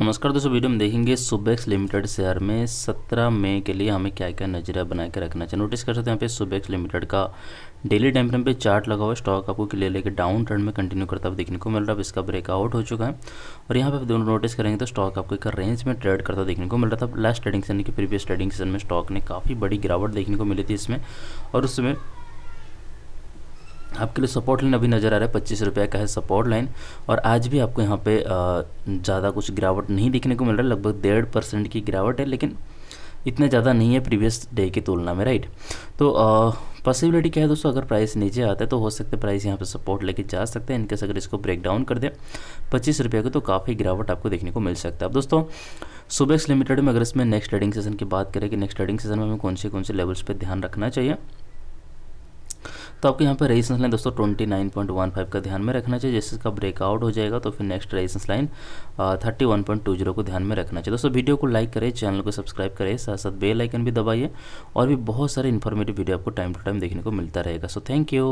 नमस्कार दोस्तों वीडियो में देखेंगे सुबेक्स लिमिटेड शेयर में 17 मई के लिए हमें क्या क्या नजरिया बना के रखना चाहिए नोटिस कर सकते हैं यहाँ पे सुबेक्स लिमिटेड का डेली टाइम फ्रेम पे चार्ट लगा हुआ स्टॉक आपको क्लियर लेके डाउन ट्रेंड में कंटिन्यू करता हुआ देखने को मिल रहा है इसका ब्रेकआउट हो चुका है और यहाँ पे दोनों नोटिस करेंगे तो स्टॉक आपको एक रेंज में ट्रेड करता देखने को मिल रहा था लास्ट ट्रेडिंग सेशन की प्रीवियस ट्रेडिंग सेशन में स्टॉक ने काफ़ी बड़ी गिरावट देखने को मिली थी इसमें और उसमें आपके लिए सपोर्ट लाइन अभी नज़र आ रहा है पच्चीस रुपये का है सपोर्ट लाइन और आज भी आपको यहाँ पे ज़्यादा कुछ गिरावट नहीं देखने को मिल रहा है लगभग डेढ़ परसेंट की गिरावट है लेकिन इतना ज़्यादा नहीं है प्रीवियस डे की तुलना में राइट तो पॉसिबिलिटी क्या है दोस्तों अगर प्राइस नीचे आता है तो हो सकता है प्राइस यहाँ पर सपोर्ट लेके जा सकते हैं इनकेस अगर इसको ब्रेक डाउन कर दें पच्चीस रुपये को तो काफ़ी गिरावट आपको देखने को मिल सकता है अब दोस्तों सुबेक्स लिमिटेड में अगर इसमें नेक्स्ट ट्रेडिंग सेशन की बात करें कि नेक्स्ट ट्रेडिंग सेशन में हमें कौन से कौन से लेवल्स पर ध्यान रखना चाहिए तो आपको यहाँ पर रेजिस्टेंस लाइन दोस्तों twenty nine point one five का ध्यान में रखना चाहिए जैसे इसका ब्रेकआउट हो जाएगा तो फिर next resistance line thirty one point two zero को ध्यान में रखना चाहिए दोस्तों वीडियो को लाइक करें चैनल को सब्सक्राइब करें साथ साथ बेल आइकन भी दबाइए और भी बहुत सारे इन्फॉर्मेटिव वीडियो आपको टाइम टू टाइम देखने को मिलता रहेगा सो थैंक यू